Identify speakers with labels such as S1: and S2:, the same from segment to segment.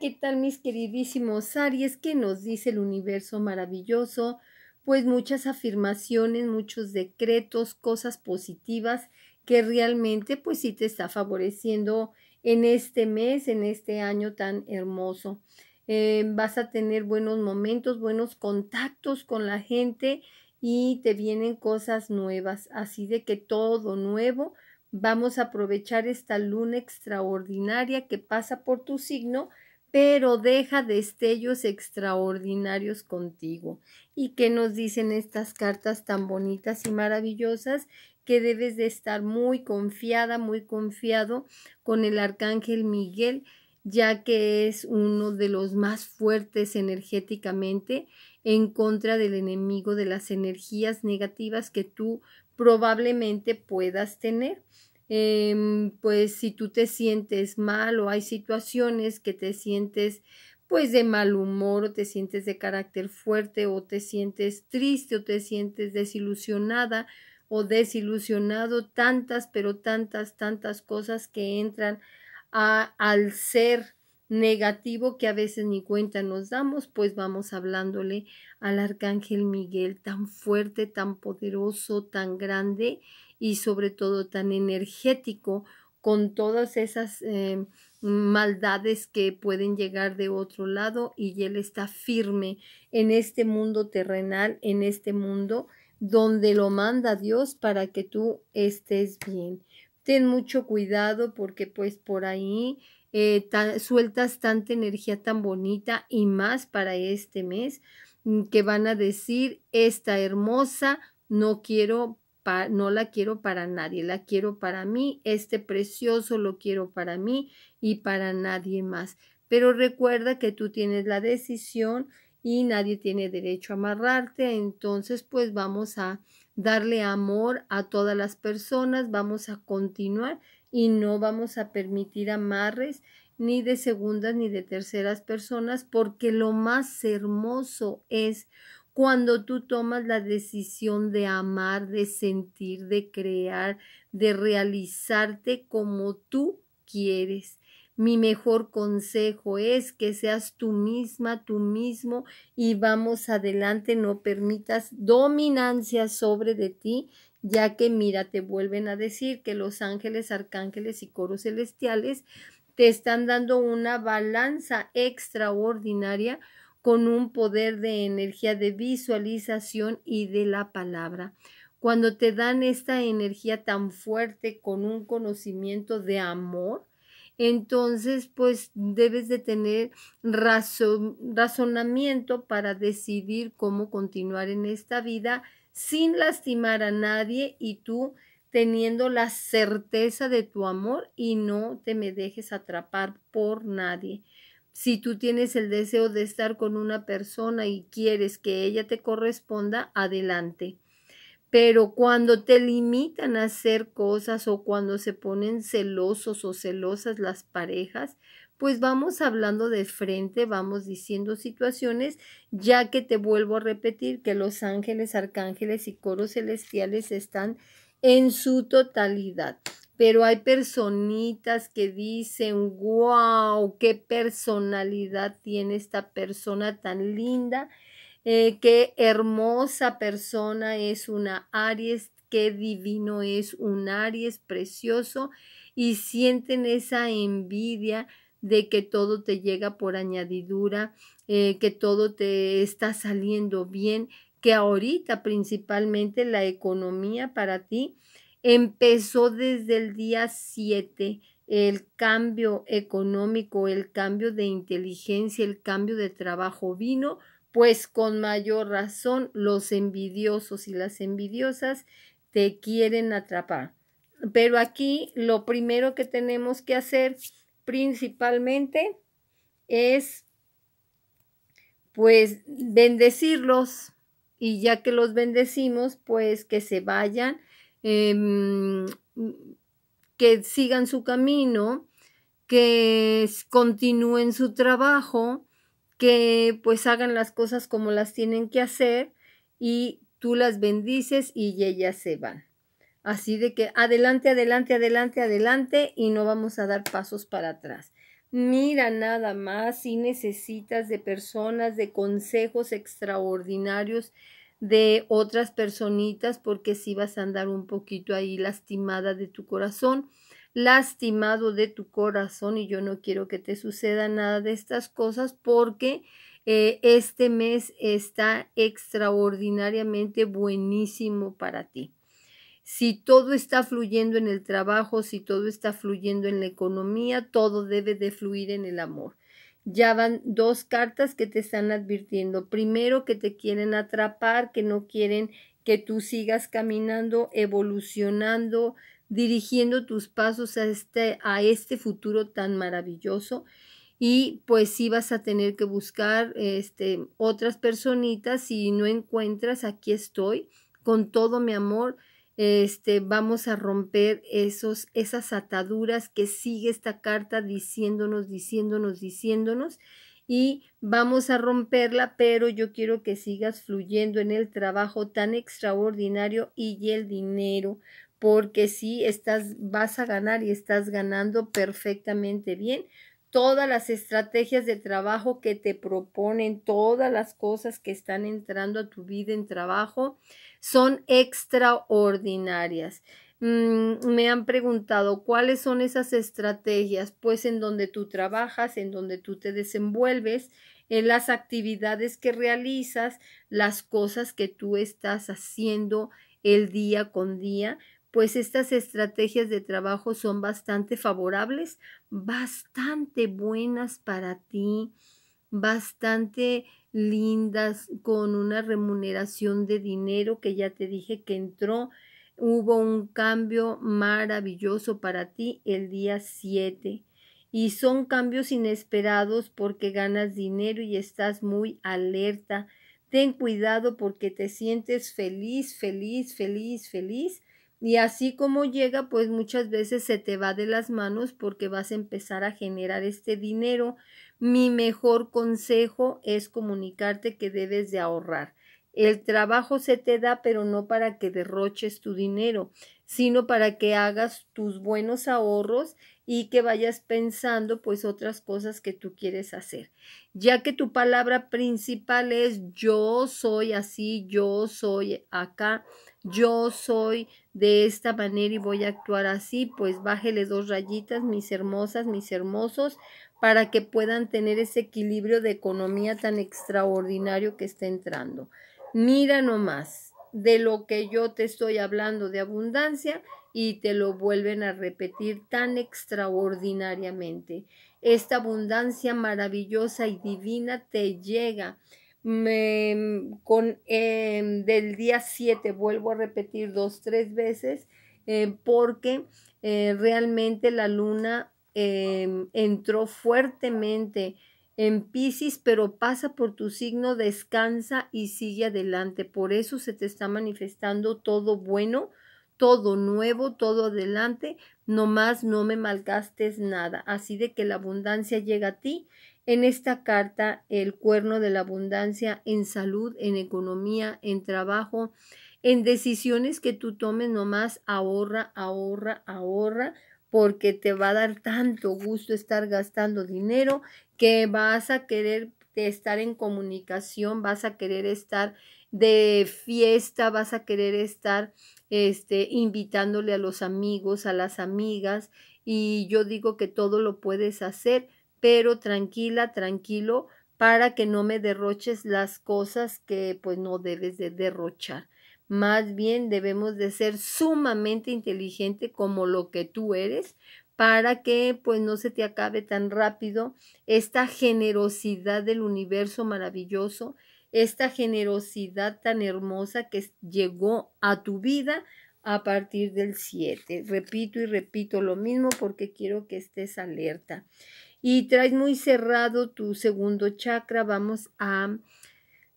S1: ¿qué tal mis queridísimos Aries? ¿Qué nos dice el universo maravilloso? Pues muchas afirmaciones, muchos decretos, cosas positivas que realmente pues sí te está favoreciendo en este mes, en este año tan hermoso. Eh, vas a tener buenos momentos, buenos contactos con la gente y te vienen cosas nuevas. Así de que todo nuevo, vamos a aprovechar esta luna extraordinaria que pasa por tu signo pero deja destellos extraordinarios contigo. ¿Y que nos dicen estas cartas tan bonitas y maravillosas? Que debes de estar muy confiada, muy confiado con el arcángel Miguel, ya que es uno de los más fuertes energéticamente en contra del enemigo de las energías negativas que tú probablemente puedas tener. Em, pues si tú te sientes mal o hay situaciones que te sientes pues de mal humor o te sientes de carácter fuerte o te sientes triste o te sientes desilusionada o desilusionado, tantas, pero tantas, tantas cosas que entran al ser negativo que a veces ni cuenta nos damos, pues vamos hablándole al arcángel Miguel, tan fuerte, tan poderoso, tan grande, y sobre todo tan energético con todas esas eh, maldades que pueden llegar de otro lado y él está firme en este mundo terrenal, en este mundo donde lo manda Dios para que tú estés bien. Ten mucho cuidado porque pues por ahí eh, sueltas tanta energía tan bonita y más para este mes mm, que van a decir esta hermosa no quiero no la quiero para nadie, la quiero para mí, este precioso lo quiero para mí y para nadie más. Pero recuerda que tú tienes la decisión y nadie tiene derecho a amarrarte, entonces pues vamos a darle amor a todas las personas, vamos a continuar y no vamos a permitir amarres ni de segundas ni de terceras personas porque lo más hermoso es cuando tú tomas la decisión de amar, de sentir, de crear, de realizarte como tú quieres. Mi mejor consejo es que seas tú misma, tú mismo y vamos adelante, no permitas dominancia sobre de ti, ya que mira, te vuelven a decir que los ángeles, arcángeles y coros celestiales te están dando una balanza extraordinaria con un poder de energía de visualización y de la palabra. Cuando te dan esta energía tan fuerte con un conocimiento de amor, entonces pues debes de tener razonamiento para decidir cómo continuar en esta vida sin lastimar a nadie y tú teniendo la certeza de tu amor y no te me dejes atrapar por nadie. Si tú tienes el deseo de estar con una persona y quieres que ella te corresponda, adelante. Pero cuando te limitan a hacer cosas o cuando se ponen celosos o celosas las parejas, pues vamos hablando de frente, vamos diciendo situaciones, ya que te vuelvo a repetir que los ángeles, arcángeles y coros celestiales están en su totalidad pero hay personitas que dicen, wow, qué personalidad tiene esta persona tan linda, eh, qué hermosa persona es una Aries, qué divino es un Aries precioso y sienten esa envidia de que todo te llega por añadidura, eh, que todo te está saliendo bien, que ahorita principalmente la economía para ti Empezó desde el día 7 el cambio económico, el cambio de inteligencia, el cambio de trabajo vino, pues con mayor razón los envidiosos y las envidiosas te quieren atrapar. Pero aquí lo primero que tenemos que hacer principalmente es pues bendecirlos y ya que los bendecimos pues que se vayan Em, que sigan su camino, que continúen su trabajo, que pues hagan las cosas como las tienen que hacer y tú las bendices y ellas se van. Así de que adelante, adelante, adelante, adelante y no vamos a dar pasos para atrás. Mira nada más si necesitas de personas, de consejos extraordinarios de otras personitas porque si vas a andar un poquito ahí lastimada de tu corazón, lastimado de tu corazón y yo no quiero que te suceda nada de estas cosas porque eh, este mes está extraordinariamente buenísimo para ti. Si todo está fluyendo en el trabajo, si todo está fluyendo en la economía, todo debe de fluir en el amor ya van dos cartas que te están advirtiendo. Primero que te quieren atrapar, que no quieren que tú sigas caminando, evolucionando, dirigiendo tus pasos a este, a este futuro tan maravilloso. Y pues sí vas a tener que buscar este, otras personitas. Si no encuentras, aquí estoy con todo mi amor este, vamos a romper esos, esas ataduras que sigue esta carta diciéndonos, diciéndonos, diciéndonos y vamos a romperla, pero yo quiero que sigas fluyendo en el trabajo tan extraordinario y el dinero, porque si estás, vas a ganar y estás ganando perfectamente bien todas las estrategias de trabajo que te proponen, todas las cosas que están entrando a tu vida en trabajo son extraordinarias. Mm, me han preguntado cuáles son esas estrategias, pues en donde tú trabajas, en donde tú te desenvuelves, en las actividades que realizas, las cosas que tú estás haciendo el día con día, pues estas estrategias de trabajo son bastante favorables, bastante buenas para ti, bastante lindas, con una remuneración de dinero que ya te dije que entró. Hubo un cambio maravilloso para ti el día 7 y son cambios inesperados porque ganas dinero y estás muy alerta. Ten cuidado porque te sientes feliz, feliz, feliz, feliz y así como llega, pues muchas veces se te va de las manos porque vas a empezar a generar este dinero. Mi mejor consejo es comunicarte que debes de ahorrar. El trabajo se te da, pero no para que derroches tu dinero, sino para que hagas tus buenos ahorros y que vayas pensando pues otras cosas que tú quieres hacer. Ya que tu palabra principal es yo soy así, yo soy acá, yo soy de esta manera y voy a actuar así, pues bájele dos rayitas, mis hermosas, mis hermosos, para que puedan tener ese equilibrio de economía tan extraordinario que está entrando. Mira nomás de lo que yo te estoy hablando de abundancia y te lo vuelven a repetir tan extraordinariamente. Esta abundancia maravillosa y divina te llega me, mm, con, em, del día 7, vuelvo a repetir dos, tres veces, em, porque eh, realmente la luna em, entró fuertemente en Pisces, pero pasa por tu signo, descansa y sigue adelante. Por eso se te está manifestando todo bueno, todo nuevo, todo adelante, nomás no me malgastes nada. Así de que la abundancia llega a ti en esta carta el cuerno de la abundancia en salud, en economía, en trabajo, en decisiones que tú tomes nomás, ahorra, ahorra, ahorra, porque te va a dar tanto gusto estar gastando dinero que vas a querer estar en comunicación, vas a querer estar de fiesta, vas a querer estar este, invitándole a los amigos, a las amigas, y yo digo que todo lo puedes hacer pero tranquila, tranquilo, para que no me derroches las cosas que pues no debes de derrochar. Más bien debemos de ser sumamente inteligente como lo que tú eres para que pues no se te acabe tan rápido esta generosidad del universo maravilloso, esta generosidad tan hermosa que llegó a tu vida a partir del 7. Repito y repito lo mismo porque quiero que estés alerta y traes muy cerrado tu segundo chakra, vamos a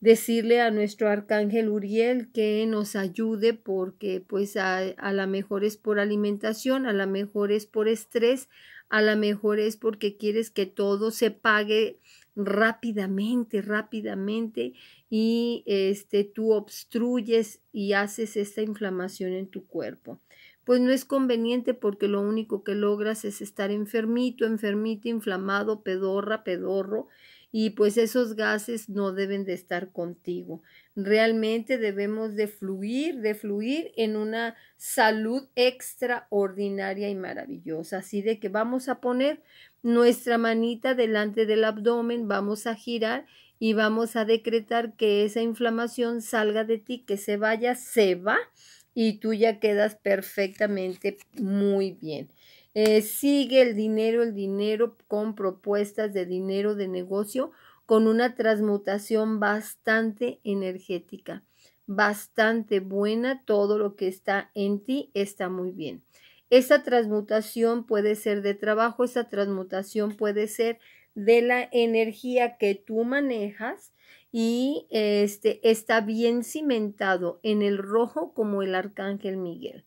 S1: decirle a nuestro arcángel Uriel que nos ayude porque pues a, a lo mejor es por alimentación, a lo mejor es por estrés, a lo mejor es porque quieres que todo se pague rápidamente, rápidamente y este tú obstruyes y haces esta inflamación en tu cuerpo pues no es conveniente porque lo único que logras es estar enfermito, enfermito, inflamado, pedorra, pedorro, y pues esos gases no deben de estar contigo. Realmente debemos de fluir, de fluir en una salud extraordinaria y maravillosa. Así de que vamos a poner nuestra manita delante del abdomen, vamos a girar y vamos a decretar que esa inflamación salga de ti, que se vaya, se va y tú ya quedas perfectamente muy bien. Eh, sigue el dinero, el dinero con propuestas de dinero de negocio con una transmutación bastante energética, bastante buena, todo lo que está en ti está muy bien. Esa transmutación puede ser de trabajo, esa transmutación puede ser de la energía que tú manejas y este está bien cimentado en el rojo como el arcángel Miguel.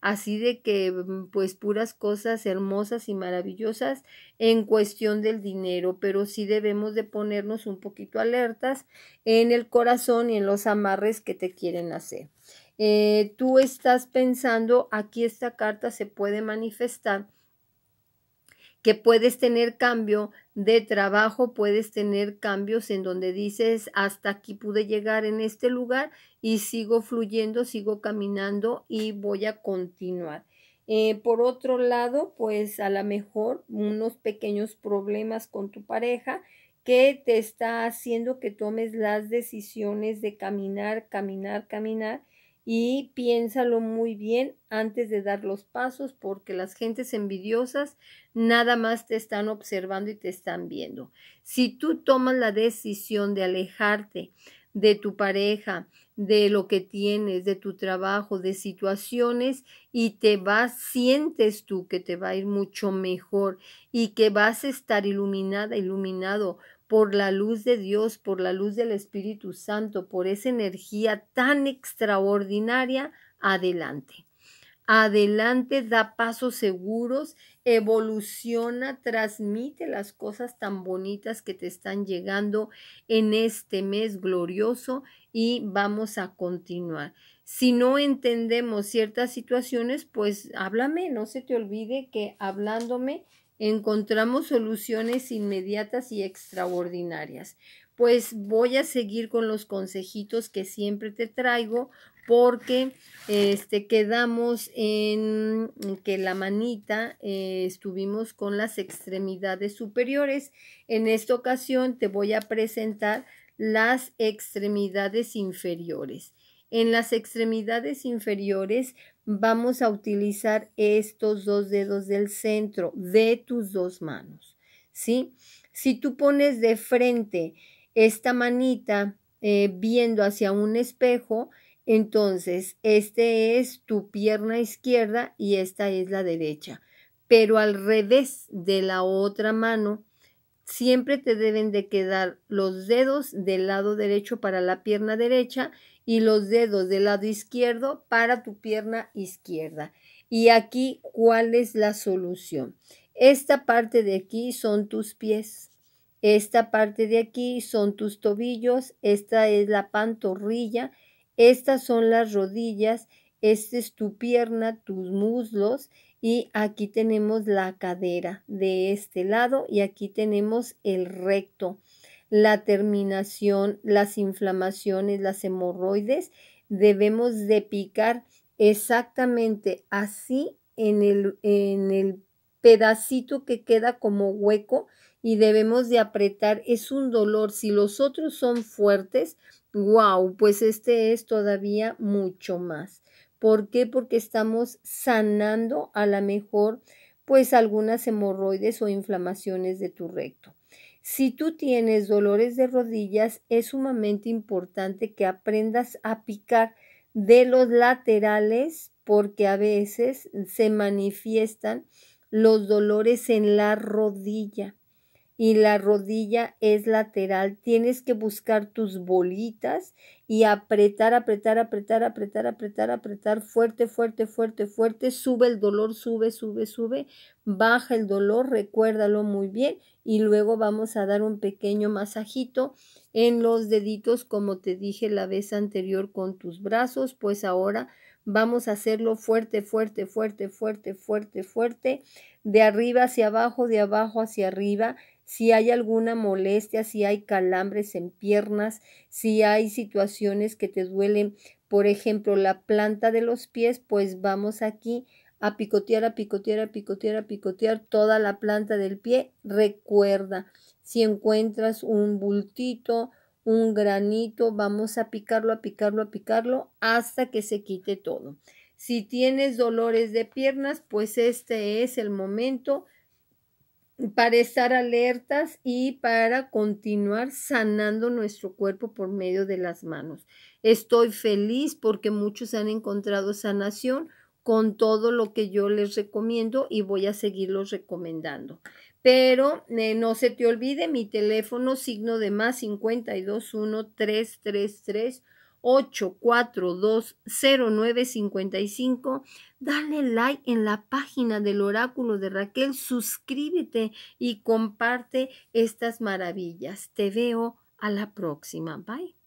S1: Así de que, mm, pues, puras cosas hermosas y maravillosas en cuestión del dinero, pero sí debemos de ponernos un poquito alertas en el corazón y en los amarres que te quieren hacer. Eh, tú estás pensando, aquí esta carta se puede manifestar que puedes tener cambio de trabajo, puedes tener cambios en donde dices, hasta aquí pude llegar en este lugar y sigo fluyendo, sigo caminando y voy a continuar. Eh, por otro lado, pues a lo mejor unos pequeños problemas con tu pareja que te está haciendo que tomes las decisiones de caminar, caminar, caminar y piénsalo muy bien antes de dar los pasos porque las gentes envidiosas nada más te están observando y te están viendo. Si tú tomas la decisión de alejarte de tu pareja, de lo que tienes, de tu trabajo, de situaciones y te vas, sientes tú que te va a ir mucho mejor y que vas a estar iluminada, iluminado por la luz de Dios, por la luz del Espíritu Santo, por esa energía tan extraordinaria, adelante. Adelante, da pasos seguros, evoluciona, transmite las cosas tan bonitas que te están llegando en este mes glorioso y vamos a continuar. Si no entendemos ciertas situaciones, pues háblame, no se te olvide que hablándome encontramos soluciones inmediatas y extraordinarias. Pues voy a seguir con los consejitos que siempre te traigo porque este, quedamos en que la manita eh, estuvimos con las extremidades superiores. En esta ocasión te voy a presentar las extremidades inferiores. En las extremidades inferiores vamos a utilizar estos dos dedos del centro de tus dos manos, ¿sí? Si tú pones de frente esta manita eh, viendo hacia un espejo, entonces este es tu pierna izquierda y esta es la derecha, pero al revés de la otra mano Siempre te deben de quedar los dedos del lado derecho para la pierna derecha y los dedos del lado izquierdo para tu pierna izquierda. Y aquí, ¿cuál es la solución? Esta parte de aquí son tus pies. Esta parte de aquí son tus tobillos. Esta es la pantorrilla. Estas son las rodillas. Esta es tu pierna, tus muslos y aquí tenemos la cadera de este lado y aquí tenemos el recto, la terminación, las inflamaciones, las hemorroides. Debemos de picar exactamente así en el, en el pedacito que queda como hueco y debemos de apretar. Es un dolor. Si los otros son fuertes, wow, pues este es todavía mucho más. ¿Por qué? Porque estamos sanando a la mejor pues algunas hemorroides o inflamaciones de tu recto. Si tú tienes dolores de rodillas, es sumamente importante que aprendas a picar de los laterales porque a veces se manifiestan los dolores en la rodilla y la rodilla es lateral. Tienes que buscar tus bolitas y apretar, apretar, apretar, apretar, apretar, apretar fuerte, fuerte, fuerte, fuerte. Sube el dolor, sube, sube, sube. Baja el dolor, recuérdalo muy bien. Y luego vamos a dar un pequeño masajito en los deditos, como te dije la vez anterior con tus brazos. Pues ahora vamos a hacerlo fuerte, fuerte, fuerte, fuerte, fuerte, fuerte. De arriba hacia abajo, de abajo hacia arriba si hay alguna molestia, si hay calambres en piernas, si hay situaciones que te duelen, por ejemplo, la planta de los pies, pues vamos aquí a picotear, a picotear, a picotear, a picotear toda la planta del pie. Recuerda, si encuentras un bultito, un granito, vamos a picarlo, a picarlo, a picarlo hasta que se quite todo. Si tienes dolores de piernas, pues este es el momento para estar alertas y para continuar sanando nuestro cuerpo por medio de las manos. Estoy feliz porque muchos han encontrado sanación con todo lo que yo les recomiendo y voy a seguirlos recomendando. Pero eh, no se te olvide mi teléfono signo de más 521 333 8420955. Dale like en la página del oráculo de Raquel, suscríbete y comparte estas maravillas. Te veo a la próxima. Bye.